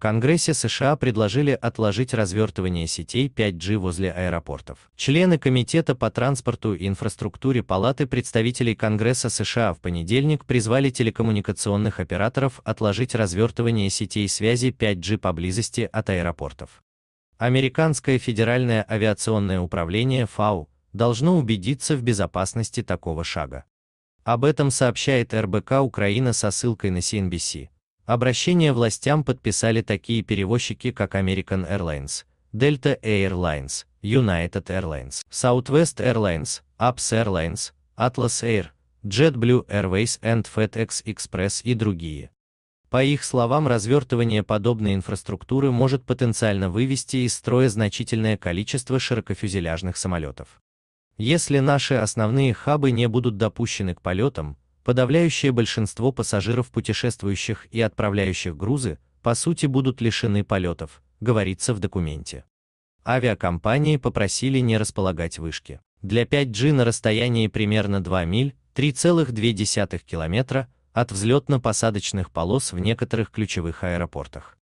Конгрессе США предложили отложить развертывание сетей 5G возле аэропортов. Члены Комитета по транспорту и инфраструктуре Палаты представителей Конгресса США в понедельник призвали телекоммуникационных операторов отложить развертывание сетей связи 5G поблизости от аэропортов. Американское федеральное авиационное управление ФАУ должно убедиться в безопасности такого шага. Об этом сообщает РБК Украина со ссылкой на CNBC. Обращение властям подписали такие перевозчики, как American Airlines, Delta Airlines, United Airlines, Southwest Airlines, Ups Airlines, Atlas Air, JetBlue Airways and FedEx Express и другие. По их словам, развертывание подобной инфраструктуры может потенциально вывести из строя значительное количество широкофюзеляжных самолетов. Если наши основные хабы не будут допущены к полетам, подавляющее большинство пассажиров, путешествующих и отправляющих грузы, по сути будут лишены полетов, говорится в документе. Авиакомпании попросили не располагать вышки. Для 5G на расстоянии примерно 2 миль, 3,2 километра, от взлетно-посадочных полос в некоторых ключевых аэропортах.